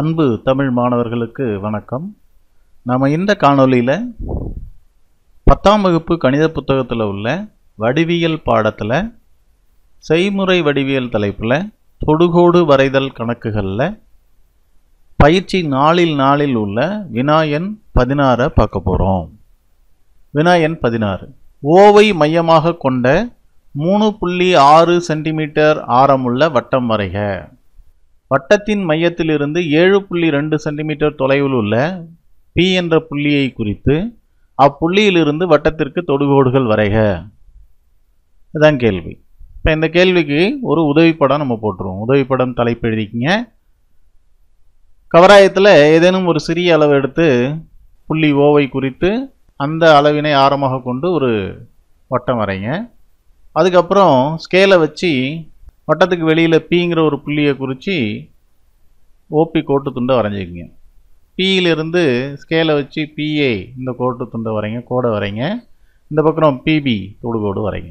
அன்பு தமிழ் மாணவர்களுக்கு வணக்கம் நம்ம இந்த காணொலியில் பத்தாம் வகுப்பு கணித புத்தகத்தில் உள்ள வடிவியல் பாடத்தில் செய்முறை வடிவியல் தலைப்பில் தொடுகோடு வரைதல் கணக்குகளில் பயிற்சி நாளில் நாளில் உள்ள வினாயன் பதினாறை பார்க்க போகிறோம் வினாயன் பதினாறு ஓவை மையமாக கொண்ட மூணு புள்ளி ஆறு சென்டிமீட்டர் ஆரமுள்ள வட்டம் வரைக வட்டத்தின் மையத்திலிருந்து ஏழு புள்ளி ரெண்டு சென்டிமீட்டர் தொலைவில் உள்ள பி என்ற புள்ளியை குறித்து அப்புள்ளியிலிருந்து வட்டத்திற்கு தொடுகோடுகள் வரைக இதுதான் கேள்வி இப்போ இந்த கேள்விக்கு ஒரு உதவிப்படம் நம்ம போட்டுருவோம் உதவிப்படம் தலைப்பு எழுதிக்கிங்க கவராயத்தில் ஏதேனும் ஒரு சிறிய அளவு எடுத்து புள்ளி ஓவை குறித்து அந்த அளவினை ஆரமாக கொண்டு ஒரு வட்டம் வரைங்க அதுக்கப்புறம் ஸ்கேலை வச்சு வட்டத்துக்கு வெளியில் பிங்கிற ஒரு புள்ளியை குறித்து ஓபி கோட்டு துண்டை வரைஞ்சிக்கிங்க பியிலிருந்து ஸ்கேலை வச்சு பிஏ இந்த கோட்டு துண்டை வரைங்க கோடை வரைங்க இந்த பக்கம் பிபி தொடுகோடு வரைங்க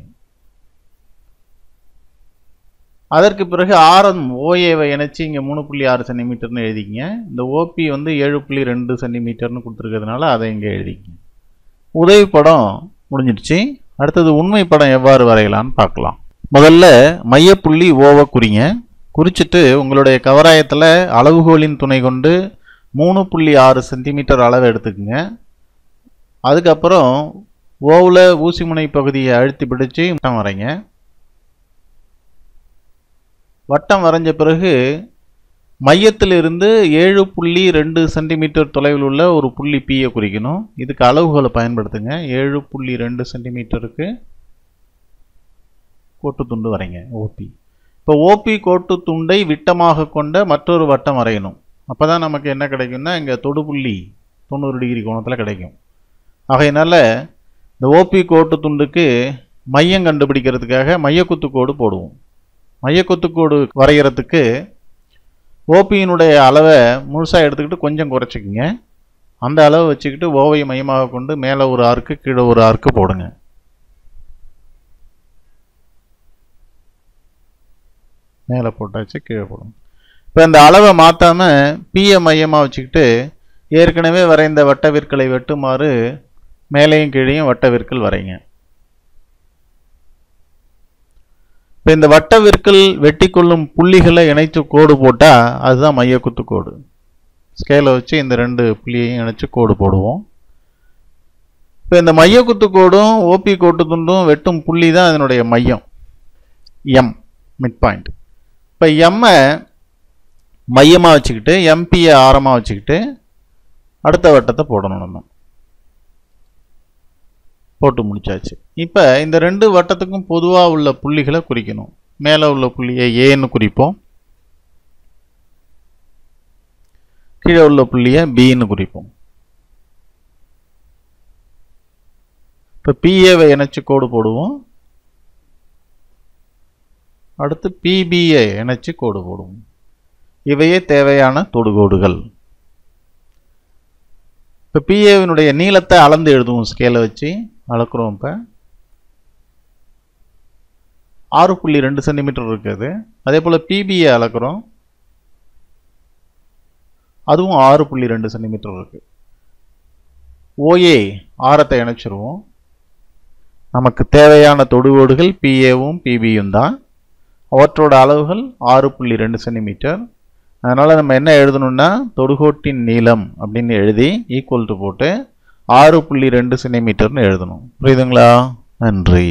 அதற்கு பிறகு ஆரம் ஓஏவை இணைச்சி இங்கே மூணு புள்ளி ஆறு சென்டிமீட்டர்னு எழுதிக்கிங்க இந்த ஓபி வந்து ஏழு புள்ளி ரெண்டு சென்டிமீட்டர்னு கொடுத்துருக்கிறதுனால அதை இங்கே எழுதிக்கிங்க உதவி படம் முடிஞ்சிடுச்சு அடுத்தது உண்மை படம் எவ்வாறு வரையலான்னு பார்க்கலாம் முதல்ல மையப்புள்ளி ஓவை குறிங்க குறிச்சிட்டு உங்களுடைய கவராயத்தில் அளவுகோலின் துணை கொண்டு மூணு புள்ளி ஆறு சென்டிமீட்டர் அளவு எடுத்துக்கோங்க அதுக்கப்புறம் ஓவில் ஊசிமுனை பகுதியை அழுத்தி பிடிச்சி வட்டம் வரைங்க வட்டம் வரைஞ்ச பிறகு மையத்திலிருந்து ஏழு புள்ளி ரெண்டு சென்டிமீட்டர் தொலைவில் உள்ள ஒரு புள்ளி பீயை குறிக்கணும் இதுக்கு அளவுகளை பயன்படுத்துங்க ஏழு புள்ளி ரெண்டு சென்டிமீட்டருக்கு கோட்டு துண்டு வரைங்க ஓபி இப்போ ஓபி கோட்டு துண்டை விட்டமாக கொண்ட மற்றொரு வட்டம் வரையணும் அப்போ தான் நமக்கு என்ன கிடைக்கும்னா இங்கே தொடுபுள்ளி தொண்ணூறு டிகிரி கோணத்தில் கிடைக்கும் ஆகையினால இந்த ஓபி கோட்டு துண்டுக்கு மையம் கண்டுபிடிக்கிறதுக்காக கோடு போடுவோம் கோடு வரைகிறதுக்கு ஓபியினுடைய அளவை முழுசாக எடுத்துக்கிட்டு கொஞ்சம் குறைச்சிக்கிங்க அந்த அளவை வச்சுக்கிட்டு ஓவிய மையமாக கொண்டு மேலே ஒரு ஆர்க்கு கீழே ஒரு ஆர்க்கு போடுங்க மேலே போட்டாச்சு கீழே போடும் இப்போ இந்த அளவை மாற்றாமல் பிஏ மையமாக வச்சுக்கிட்டு ஏற்கனவே வரைந்த வட்டவிற்களை வெட்டுமாறு மேலேயும் கீழேயும் வட்டவிற்கள் வரைங்க இப்போ இந்த வட்டவிற்கள் வெட்டி கொள்ளும் புள்ளிகளை இணைத்து கோடு போட்டால் அதுதான் மையக்குத்து கோடு ஸ்கேலை வச்சு இந்த ரெண்டு புள்ளியையும் இணைச்சு கோடு போடுவோம் இப்போ இந்த மையக்குத்து கோடும் ஓபி கோட்டு துண்டும் வெட்டும் புள்ளி தான் அதனுடைய மையம் எம் மிட் பாயிண்ட் இப்போ எம்மை மையமாக வச்சுக்கிட்டு எம்பியை ஆரமாக வச்சுக்கிட்டு அடுத்த வட்டத்தை போடணும் நம்ம போட்டு முடிச்சாச்சு இப்போ இந்த ரெண்டு வட்டத்துக்கும் பொதுவாக உள்ள புள்ளிகளை குறிக்கணும் மேலே உள்ள புள்ளியை ஏன்னு குறிப்போம் கீழே உள்ள புள்ளியை பின்னு குறிப்போம் இப்போ பிஏவை இணைச்சி கோடு போடுவோம் அடுத்து பிபிஏ இணைச்சு கோடு போடும் இவையே தேவையான தொடுகோடுகள் இப்போ பிஏவினுடைய நீளத்தை அளந்து எழுதுவோம் ஸ்கேலை வச்சு அளக்குறோம் இப்போ ஆறு புள்ளி ரெண்டு சென்டிமீட்டர் இருக்குது அதே போல் பிபிஏ அளக்குறோம் அதுவும் ஆறு புள்ளி ரெண்டு சென்டிமீட்டர் இருக்குது ஓஏ ஆரத்தை இணைச்சிருவோம் நமக்கு தேவையான தொடுகோடுகள் பிஏவும் பிபியும் தான் அவற்றோட அளவுகள் ஆறு புள்ளி ரெண்டு சென்டிமீட்டர் அதனால் நம்ம என்ன எழுதணும்னா தொடுகோட்டின் நீளம் அப்படின்னு எழுதி ஈக்குவல் டு போட்டு ஆறு புள்ளி ரெண்டு சென்டிமீட்டர்னு எழுதணும் புரியுதுங்களா நன்றி